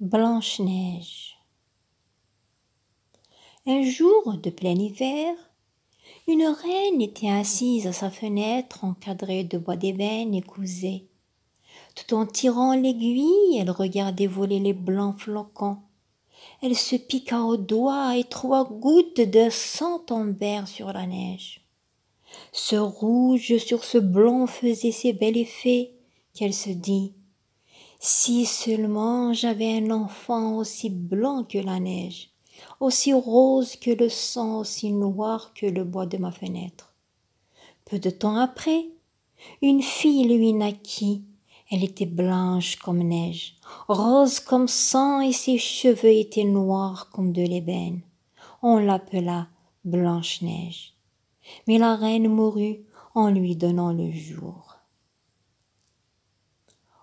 Blanche-Neige. Un jour de plein hiver, une reine était assise à sa fenêtre encadrée de bois d'ébène et cousée. Tout en tirant l'aiguille, elle regardait voler les blancs flocons. Elle se piqua au doigt et trois gouttes de sang tombèrent sur la neige. Ce rouge sur ce blanc faisait ces bel effets qu'elle se dit si seulement j'avais un enfant aussi blanc que la neige, aussi rose que le sang, aussi noir que le bois de ma fenêtre. Peu de temps après, une fille lui naquit. Elle était blanche comme neige, rose comme sang et ses cheveux étaient noirs comme de l'ébène. On l'appela Blanche-Neige. Mais la reine mourut en lui donnant le jour.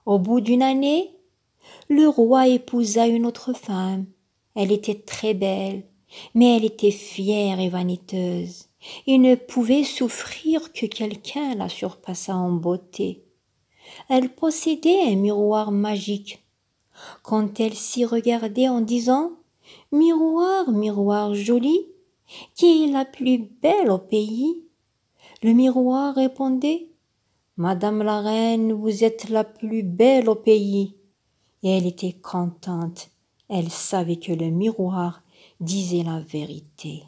Au bout d'une année, le roi épousa une autre femme. Elle était très belle, mais elle était fière et vaniteuse, Il ne pouvait souffrir que quelqu'un la surpassât en beauté. Elle possédait un miroir magique. Quand elle s'y regardait en disant Miroir, miroir joli, qui est la plus belle au pays le miroir répondait Madame la reine, vous êtes la plus belle au pays. Et elle était contente. Elle savait que le miroir disait la vérité.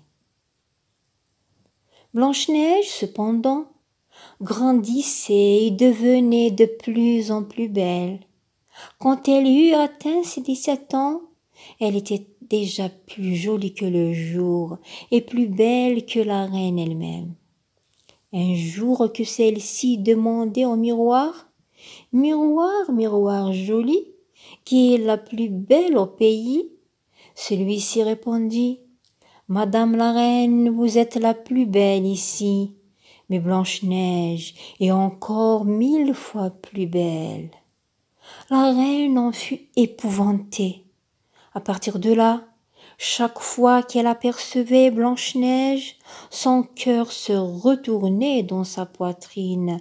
Blanche-Neige, cependant, grandissait et devenait de plus en plus belle. Quand elle eut atteint ses dix-sept ans, elle était déjà plus jolie que le jour et plus belle que la reine elle-même. Un jour que celle-ci demandait au miroir Miroir, miroir joli, qui est la plus belle au pays Celui-ci répondit Madame la reine, vous êtes la plus belle ici, mais Blanche-Neige est encore mille fois plus belle. La reine en fut épouvantée. À partir de là, chaque fois qu'elle apercevait Blanche-Neige, son cœur se retournait dans sa poitrine,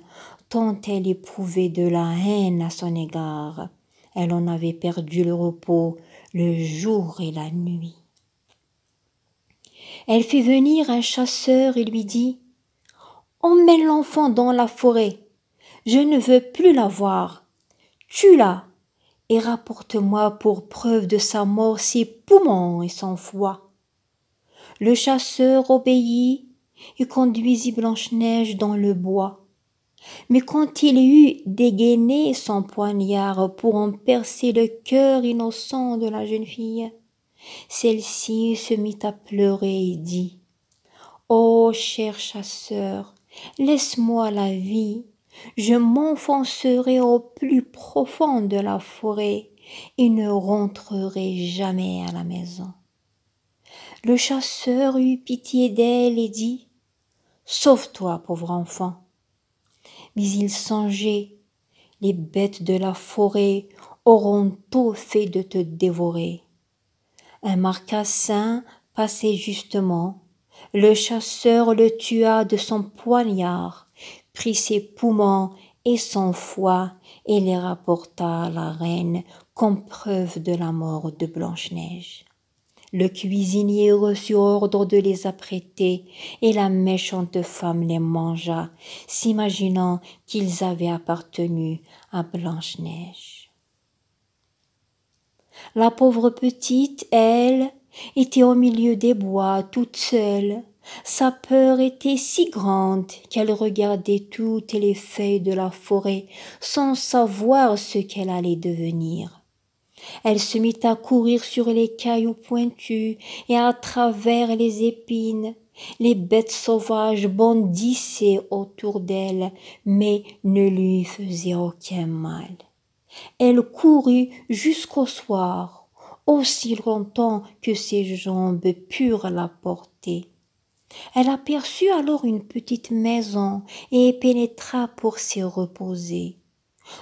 tant elle éprouvait de la haine à son égard. Elle en avait perdu le repos le jour et la nuit. Elle fit venir un chasseur et lui dit Emmène l'enfant dans la forêt. Je ne veux plus la voir. Tue-la et rapporte-moi pour preuve de sa mort ses poumons et son foie. Le chasseur obéit et conduisit Blanche-Neige dans le bois. Mais quand il eut dégainé son poignard pour en percer le cœur innocent de la jeune fille, celle-ci se mit à pleurer et dit Ô oh, cher chasseur, laisse-moi la vie, je m'enfoncerai au plus profond de la forêt et ne rentrerai jamais à la maison. Le chasseur eut pitié d'elle et dit Sauve-toi, pauvre enfant. Mais il songeait Les bêtes de la forêt auront tout fait de te dévorer. Un marcassin passait justement. Le chasseur le tua de son poignard, prit ses poumons et son foie et les rapporta à la reine comme preuve de la mort de Blanche-Neige. Le cuisinier reçut ordre de les apprêter et la méchante femme les mangea, s'imaginant qu'ils avaient appartenu à Blanche-Neige. La pauvre petite, elle, était au milieu des bois toute seule, sa peur était si grande qu'elle regardait toutes les feuilles de la forêt sans savoir ce qu'elle allait devenir. Elle se mit à courir sur les cailloux pointus et à travers les épines. Les bêtes sauvages bondissaient autour d'elle, mais ne lui faisaient aucun mal. Elle courut jusqu'au soir, aussi longtemps que ses jambes purent la porter. Elle aperçut alors une petite maison et pénétra pour s'y reposer.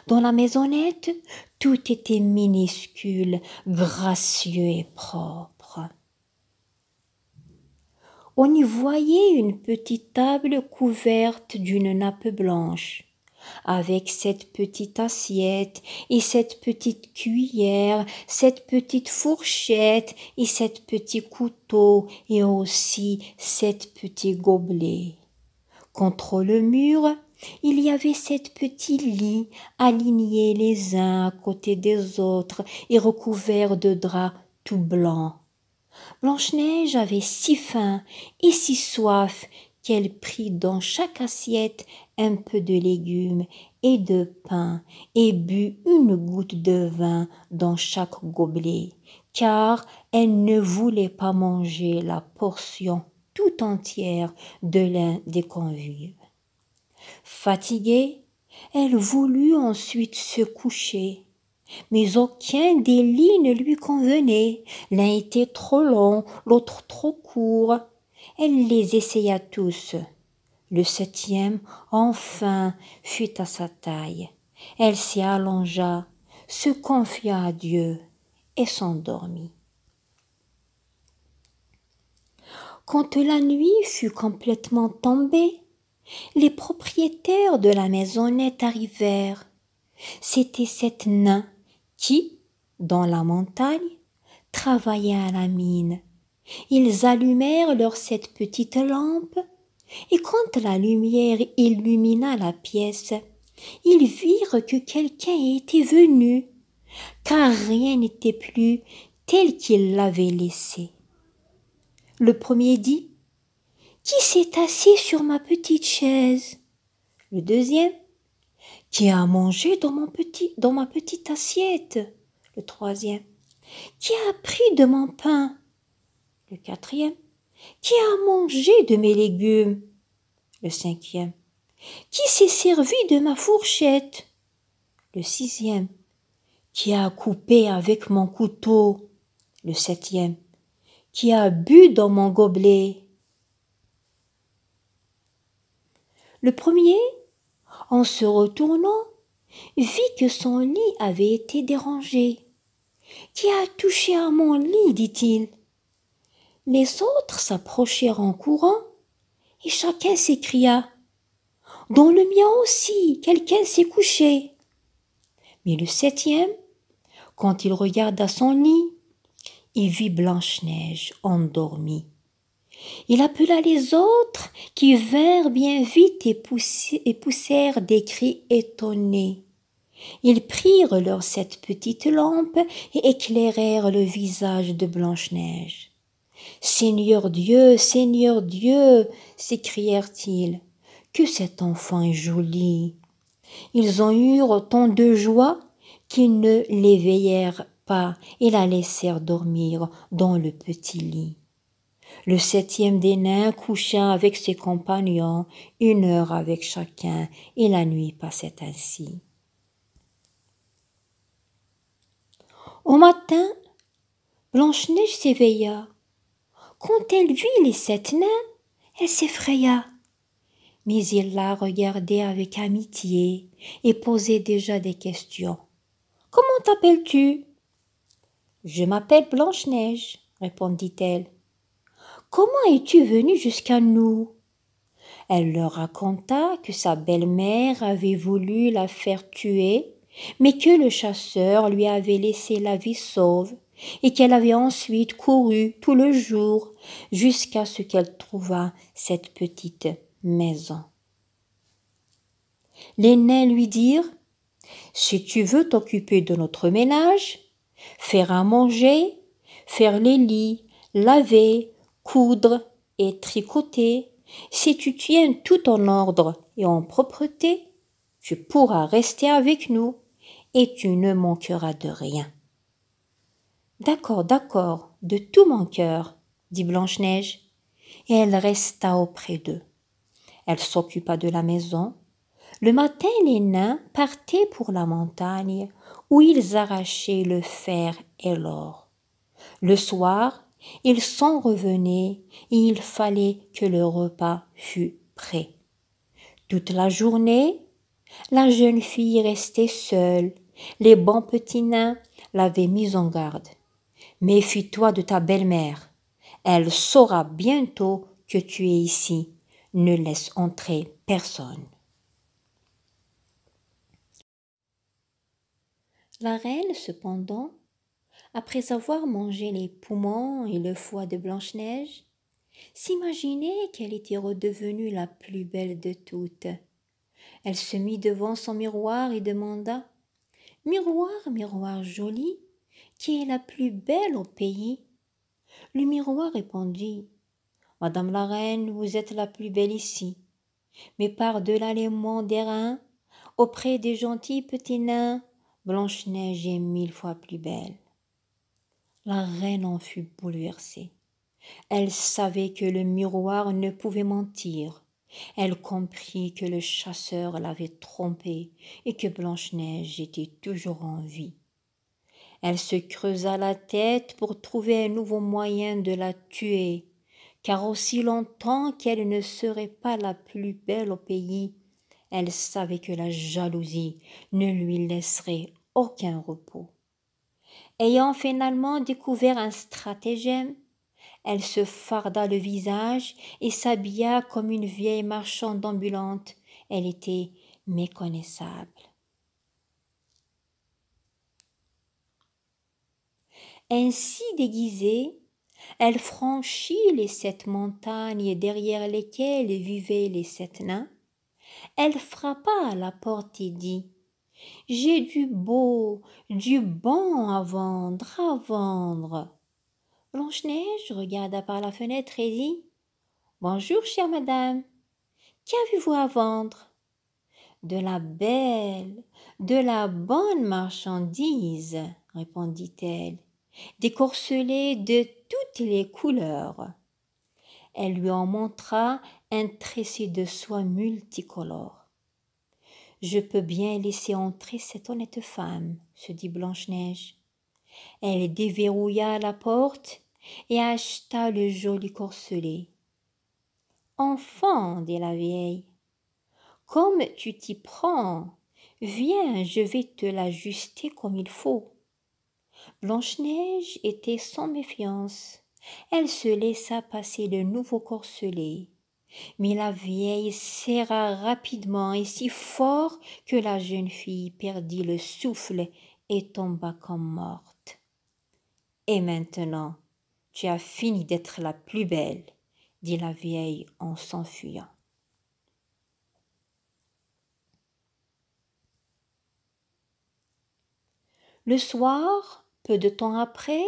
Dans la maisonnette, tout était minuscule, gracieux et propre. On y voyait une petite table couverte d'une nappe blanche avec cette petite assiette et cette petite cuillère, cette petite fourchette et cette petit couteau et aussi cette petit gobelet. Contre le mur, il y avait sept petits lits alignés les uns à côté des autres et recouverts de draps tout blancs. Blanche-Neige avait si faim et si soif qu'elle prit dans chaque assiette un peu de légumes et de pain, et but une goutte de vin dans chaque gobelet, car elle ne voulait pas manger la portion tout entière de l'un des convives. Fatiguée, elle voulut ensuite se coucher. Mais aucun des lits ne lui convenait. L'un était trop long, l'autre trop court elle les essaya tous. Le septième, enfin, fut à sa taille. Elle s'y allongea, se confia à Dieu et s'endormit. Quand la nuit fut complètement tombée, les propriétaires de la maisonnette arrivèrent. C'était cette nain qui, dans la montagne, travaillait à la mine. Ils allumèrent leur cette petite lampe, et quand la lumière illumina la pièce, ils virent que quelqu'un était venu, car rien n'était plus tel qu'il l'avait laissé. Le premier dit Qui s'est assis sur ma petite chaise Le deuxième Qui a mangé dans, mon petit, dans ma petite assiette Le troisième Qui a pris de mon pain le quatrième. Qui a mangé de mes légumes Le cinquième. Qui s'est servi de ma fourchette Le sixième. Qui a coupé avec mon couteau Le septième. Qui a bu dans mon gobelet Le premier, en se retournant, vit que son lit avait été dérangé. Qui a touché à mon lit dit-il les autres s'approchèrent en courant, et chacun s'écria Dans le mien aussi, quelqu'un s'est couché. Mais le septième, quand il regarda son lit, il vit Blanche-Neige endormie. Il appela les autres qui vinrent bien vite et, et poussèrent des cris étonnés. Ils prirent leurs sept petites lampes et éclairèrent le visage de Blanche-Neige. Seigneur Dieu, Seigneur Dieu, s'écrièrent-ils, que cet enfant est joli. Ils en eurent tant de joie qu'ils ne l'éveillèrent pas et la laissèrent dormir dans le petit lit. Le septième des nains coucha avec ses compagnons, une heure avec chacun, et la nuit passait ainsi. Au matin, Blanche-Neige s'éveilla quand elle vit les sept nains, elle s'effraya. Mais il la regardait avec amitié et posait déjà des questions. Comment t'appelles-tu Je m'appelle Blanche-Neige, répondit-elle. Comment es-tu venue jusqu'à nous Elle leur raconta que sa belle-mère avait voulu la faire tuer, mais que le chasseur lui avait laissé la vie sauve et qu'elle avait ensuite couru tout le jour jusqu'à ce qu'elle trouva cette petite maison. Les nains lui dirent Si tu veux t'occuper de notre ménage, faire à manger, faire les lits, laver, coudre et tricoter, si tu tiens tout en ordre et en propreté, tu pourras rester avec nous et tu ne manqueras de rien. D'accord, d'accord, de tout mon cœur, dit Blanche-Neige, et elle resta auprès d'eux. Elle s'occupa de la maison. Le matin, les nains partaient pour la montagne, où ils arrachaient le fer et l'or. Le soir, ils s'en revenaient, et il fallait que le repas fût prêt. Toute la journée, la jeune fille restait seule. Les bons petits nains l'avaient mise en garde. Méfie-toi de ta belle-mère. Elle saura bientôt que tu es ici. Ne laisse entrer personne. La reine, cependant, après avoir mangé les poumons et le foie de Blanche-Neige, s'imaginait qu'elle était redevenue la plus belle de toutes. Elle se mit devant son miroir et demanda Miroir, miroir joli, qui est la plus belle au pays Le miroir répondit Madame la reine, vous êtes la plus belle ici. Mais par-delà les monts d'airain, auprès des gentils petits nains, Blanche-Neige est mille fois plus belle. La reine en fut bouleversée. Elle savait que le miroir ne pouvait mentir. Elle comprit que le chasseur l'avait trompée et que Blanche-Neige était toujours en vie. Elle se creusa la tête pour trouver un nouveau moyen de la tuer, car aussi longtemps qu'elle ne serait pas la plus belle au pays, elle savait que la jalousie ne lui laisserait aucun repos. Ayant finalement découvert un stratagème, elle se farda le visage et s'habilla comme une vieille marchande ambulante. Elle était méconnaissable. Ainsi déguisée, elle franchit les sept montagnes derrière lesquelles vivaient les sept nains. Elle frappa à la porte et dit J'ai du beau, du bon à vendre, à vendre. Blanche-Neige regarda par la fenêtre et dit Bonjour, chère madame. Qu'avez-vous à vendre De la belle, de la bonne marchandise, répondit-elle des corselets de toutes les couleurs. Elle lui en montra un tressé de soie multicolore. Je peux bien laisser entrer cette honnête femme, se dit Blanche-Neige. Elle déverrouilla la porte et acheta le joli corselet. Enfant, dit la vieille, comme tu t'y prends, viens, je vais te l'ajuster comme il faut. Blanche-Neige était sans méfiance. Elle se laissa passer le nouveau corselet. Mais la vieille serra rapidement et si fort que la jeune fille perdit le souffle et tomba comme morte. Et maintenant, tu as fini d'être la plus belle, dit la vieille en s'enfuyant. Le soir, peu de temps après,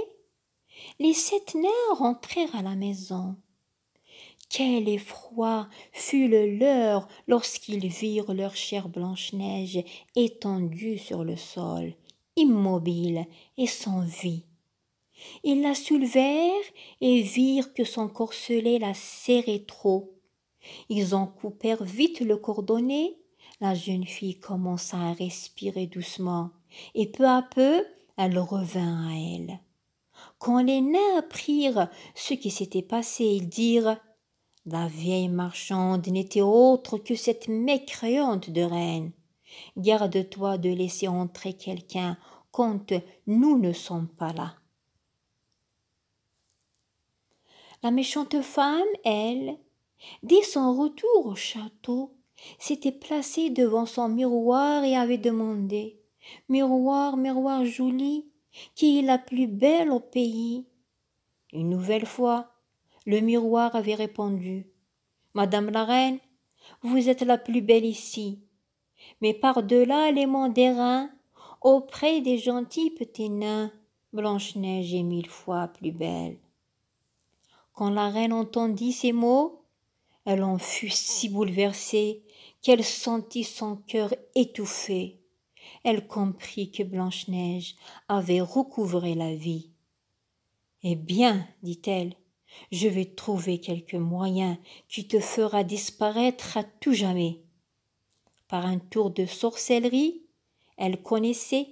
les sept nains rentrèrent à la maison. Quel effroi fut le leur lorsqu'ils virent leur chère Blanche-Neige étendue sur le sol, immobile et sans vie. Ils la soulevèrent et virent que son corselet la serrait trop. Ils en coupèrent vite le cordonnet. La jeune fille commença à respirer doucement, et peu à peu elle revint à elle. Quand les nains apprirent ce qui s'était passé, ils dirent La vieille marchande n'était autre que cette mécréante de reine. Garde-toi de laisser entrer quelqu'un quand nous ne sommes pas là. La méchante femme, elle, dès son retour au château, s'était placée devant son miroir et avait demandé Miroir, miroir joli, qui est la plus belle au pays Une nouvelle fois, le miroir avait répondu Madame la reine, vous êtes la plus belle ici, mais par-delà les mandarins, auprès des gentils petits nains, Blanche-Neige est mille fois plus belle. Quand la reine entendit ces mots, elle en fut si bouleversée qu'elle sentit son cœur étouffé elle comprit que Blanche-Neige avait recouvré la vie. Eh bien, dit-elle, je vais trouver quelque moyen qui te fera disparaître à tout jamais. Par un tour de sorcellerie, elle connaissait,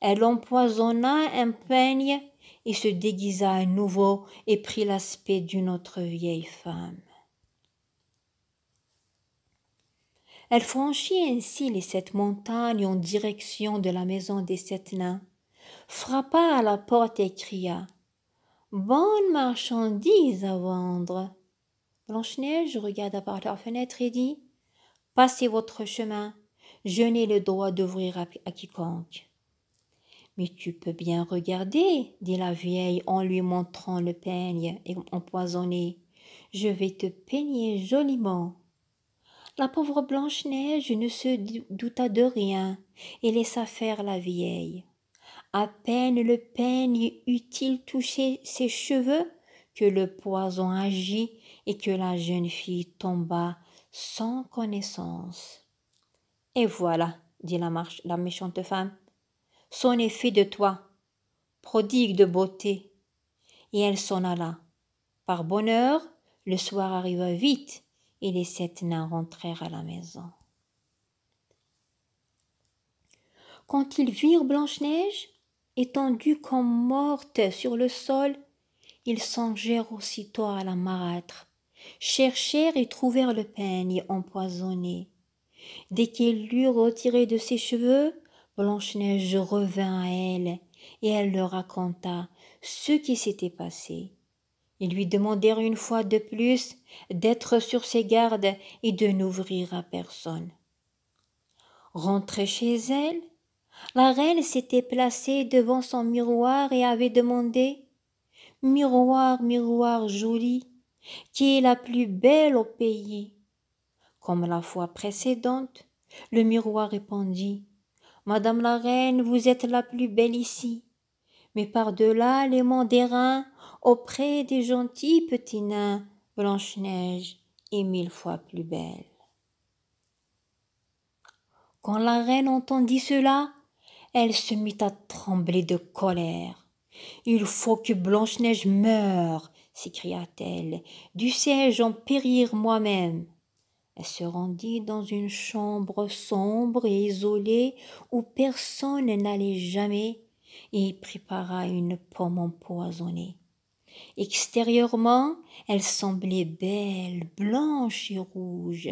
elle empoisonna un peigne et se déguisa à nouveau et prit l'aspect d'une autre vieille femme. Elle franchit ainsi les sept montagnes en direction de la maison des sept nains, frappa à la porte et cria Bonne marchandise à vendre. Blanche-Neige regarda par la fenêtre et dit Passez votre chemin, je n'ai le droit d'ouvrir à, à quiconque. Mais tu peux bien regarder, dit la vieille en lui montrant le peigne empoisonné. Je vais te peigner joliment. La pauvre Blanche-Neige ne se douta de rien et laissa faire la vieille. À peine le peigne eut-il touché ses cheveux que le poison agit et que la jeune fille tomba sans connaissance. Et voilà, dit la, la méchante femme, son effet de toi, prodigue de beauté. Et elle s'en alla. Par bonheur, le soir arriva vite et les sept nains rentrèrent à la maison. Quand ils virent Blanche-Neige, étendue comme morte sur le sol, ils songèrent aussitôt à la marâtre, cherchèrent et trouvèrent le peigne empoisonné. Dès qu'ils l'eurent retiré de ses cheveux, Blanche-Neige revint à elle, et elle leur raconta ce qui s'était passé. Ils lui demandèrent une fois de plus d'être sur ses gardes et de n'ouvrir à personne. Rentrée chez elle, la reine s'était placée devant son miroir et avait demandé Miroir, miroir joli, qui est la plus belle au pays Comme la fois précédente, le miroir répondit Madame la reine, vous êtes la plus belle ici. Mais par-delà les mandarins. » auprès des gentils petits nains, Blanche-Neige est mille fois plus belle. Quand la reine entendit cela, elle se mit à trembler de colère. Il faut que Blanche-Neige meure, s'écria-t-elle. Dussé-je en périr moi-même Elle se rendit dans une chambre sombre et isolée où personne n'allait jamais et prépara une pomme empoisonnée. Extérieurement, elle semblait belle, blanche et rouge,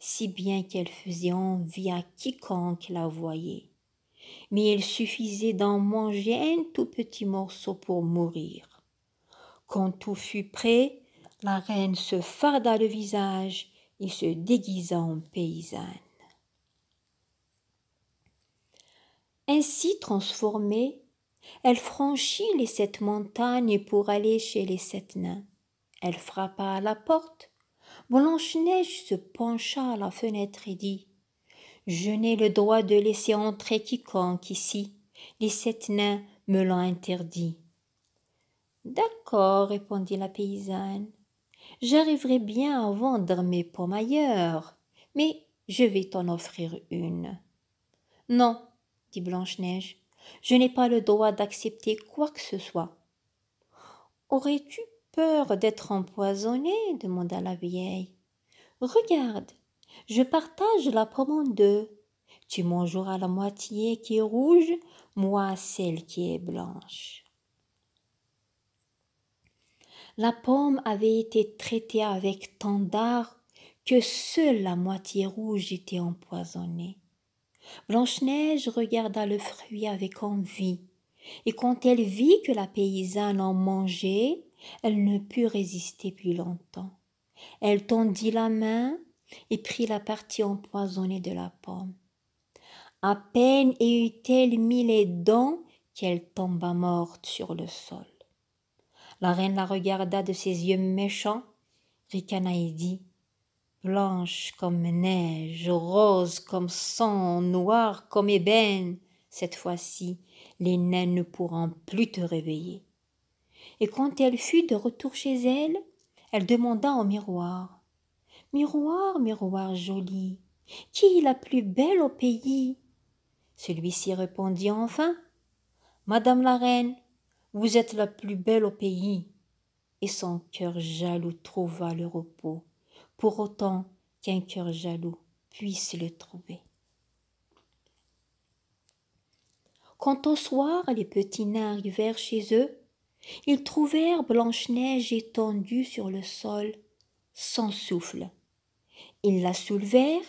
si bien qu'elle faisait envie à quiconque la voyait. Mais il suffisait d'en manger un tout petit morceau pour mourir. Quand tout fut prêt, la reine se farda le visage et se déguisa en paysanne. Ainsi transformée, elle franchit les sept montagnes pour aller chez les sept nains. Elle frappa à la porte. Blanche-Neige se pencha à la fenêtre et dit Je n'ai le droit de laisser entrer quiconque ici. Les sept nains me l'ont interdit. D'accord, répondit la paysanne. J'arriverai bien à vendre mes pommes ailleurs, mais je vais t'en offrir une. Non, dit Blanche-Neige, je n'ai pas le droit d'accepter quoi que ce soit. Aurais-tu peur d'être empoisonné ?» demanda la vieille. Regarde, je partage la pomme en deux. Tu mangeras la moitié qui est rouge, moi celle qui est blanche. La pomme avait été traitée avec tant d'art que seule la moitié rouge était empoisonnée. Blanche-Neige regarda le fruit avec envie, et quand elle vit que la paysanne en mangeait, elle ne put résister plus longtemps. Elle tendit la main et prit la partie empoisonnée de la pomme. À peine eut-elle mis les dents qu'elle tomba morte sur le sol. La reine la regarda de ses yeux méchants, ricana et dit blanche comme neige, rose comme sang, noire comme ébène, cette fois-ci, les nains ne pourront plus te réveiller. Et quand elle fut de retour chez elle, elle demanda au miroir Miroir, miroir joli, qui est la plus belle au pays Celui-ci répondit enfin Madame la reine, vous êtes la plus belle au pays. Et son cœur jaloux trouva le repos pour autant qu'un cœur jaloux puisse le trouver. Quand au soir les petits nains arrivèrent chez eux, ils trouvèrent Blanche-Neige étendue sur le sol, sans souffle. Ils la soulevèrent,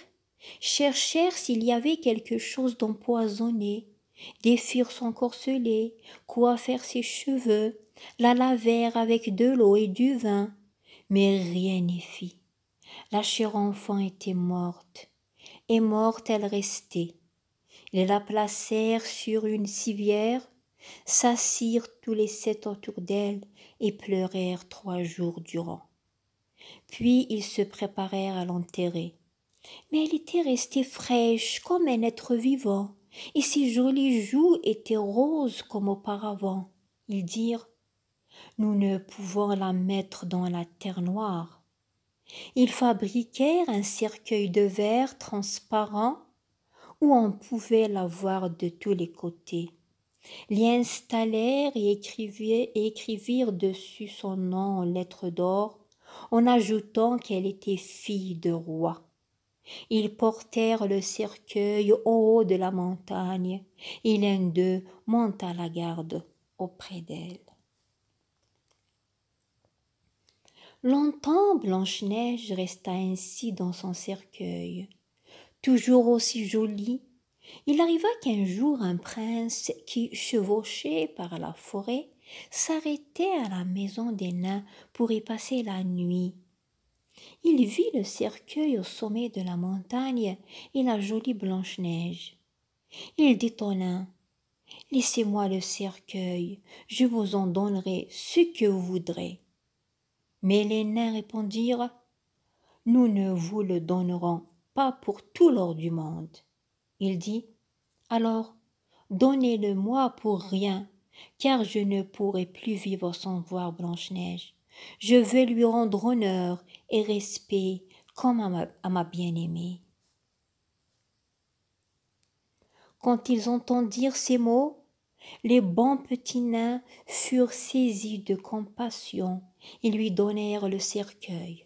cherchèrent s'il y avait quelque chose d'empoisonné, défirent son corselet, coiffèrent ses cheveux, la lavèrent avec de l'eau et du vin, mais rien n'y fit. La chère enfant était morte, et morte elle restait. Ils la placèrent sur une civière, s'assirent tous les sept autour d'elle et pleurèrent trois jours durant. Puis ils se préparèrent à l'enterrer. Mais elle était restée fraîche comme un être vivant, et ses jolies joues étaient roses comme auparavant. Ils dirent Nous ne pouvons la mettre dans la terre noire ils fabriquèrent un cercueil de verre transparent où on pouvait la voir de tous les côtés. L'y installèrent et, écrivirent, et écrivirent dessus son nom en lettres d'or, en ajoutant qu'elle était fille de roi. Ils portèrent le cercueil au haut de la montagne, et l'un d'eux monta la garde auprès d'elle. Longtemps Blanche-Neige resta ainsi dans son cercueil. Toujours aussi jolie, il arriva qu'un jour un prince qui chevauchait par la forêt s'arrêtait à la maison des nains pour y passer la nuit. Il vit le cercueil au sommet de la montagne et la jolie Blanche-Neige. Il dit aux nains Laissez-moi le cercueil, je vous en donnerai ce que vous voudrez. Mais les nains répondirent Nous ne vous le donnerons pas pour tout l'or du monde. Il dit Alors, donnez-le-moi pour rien, car je ne pourrai plus vivre sans voir Blanche-Neige. Je vais lui rendre honneur et respect comme à ma bien-aimée. Quand ils entendirent ces mots, les bons petits nains furent saisis de compassion ils lui donnèrent le cercueil.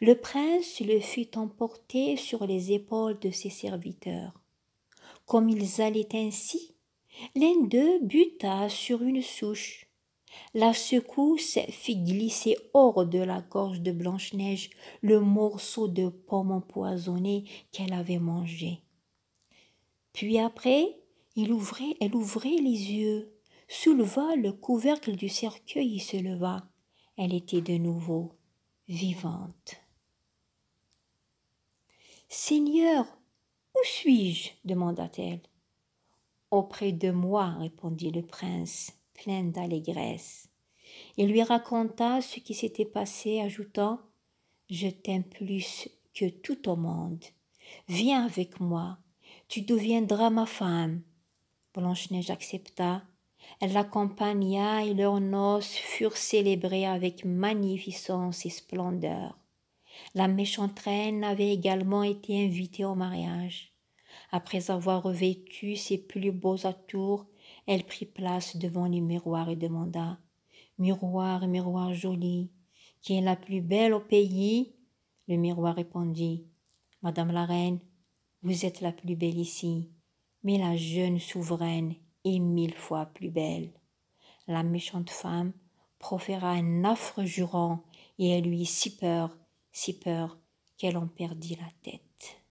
Le prince le fit emporter sur les épaules de ses serviteurs. Comme ils allaient ainsi, l'un d'eux buta sur une souche. La secousse fit glisser hors de la gorge de Blanche-Neige le morceau de pomme empoisonnée qu'elle avait mangé. Puis après, il ouvrait, elle ouvrit les yeux, souleva le couvercle du cercueil et se leva elle était de nouveau vivante. Seigneur, où suis-je demanda-t-elle. Auprès de moi, répondit le prince, plein d'allégresse. Il lui raconta ce qui s'était passé, ajoutant Je t'aime plus que tout au monde. Viens avec moi, tu deviendras ma femme. Blanche-Neige accepta elle l'accompagna et leurs noces furent célébrées avec magnificence et splendeur. La méchante reine avait également été invitée au mariage. Après avoir revêtu ses plus beaux atours, elle prit place devant le miroir et demanda Miroir, miroir joli, qui est la plus belle au pays Le miroir répondit Madame la reine, vous êtes la plus belle ici. Mais la jeune souveraine et mille fois plus belle. La méchante femme proféra un affreux jurant, et elle eut si peur, si peur, qu'elle en perdit la tête.